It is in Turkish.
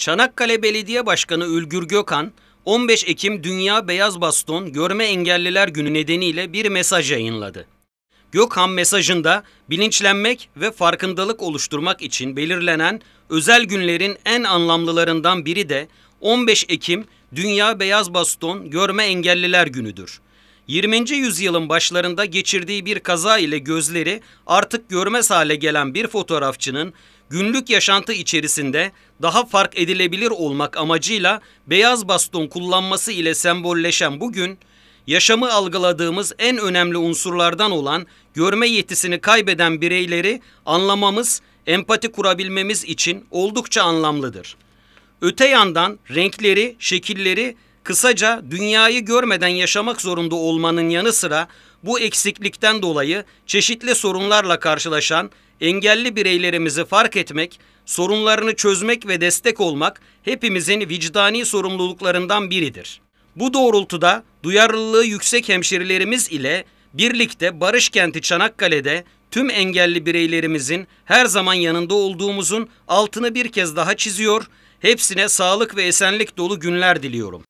Çanakkale Belediye Başkanı Ülgür Gökhan, 15 Ekim Dünya Beyaz Baston Görme Engelliler Günü nedeniyle bir mesaj yayınladı. Gökhan mesajında bilinçlenmek ve farkındalık oluşturmak için belirlenen özel günlerin en anlamlılarından biri de 15 Ekim Dünya Beyaz Baston Görme Engelliler Günü'dür. 20. yüzyılın başlarında geçirdiği bir kaza ile gözleri artık görmez hale gelen bir fotoğrafçının günlük yaşantı içerisinde daha fark edilebilir olmak amacıyla beyaz baston kullanması ile sembolleşen bugün yaşamı algıladığımız en önemli unsurlardan olan görme yetisini kaybeden bireyleri anlamamız, empati kurabilmemiz için oldukça anlamlıdır. Öte yandan renkleri, şekilleri Kısaca dünyayı görmeden yaşamak zorunda olmanın yanı sıra bu eksiklikten dolayı çeşitli sorunlarla karşılaşan engelli bireylerimizi fark etmek, sorunlarını çözmek ve destek olmak hepimizin vicdani sorumluluklarından biridir. Bu doğrultuda duyarlılığı yüksek hemşerilerimiz ile birlikte Barış Kenti Çanakkale'de tüm engelli bireylerimizin her zaman yanında olduğumuzun altını bir kez daha çiziyor, hepsine sağlık ve esenlik dolu günler diliyorum.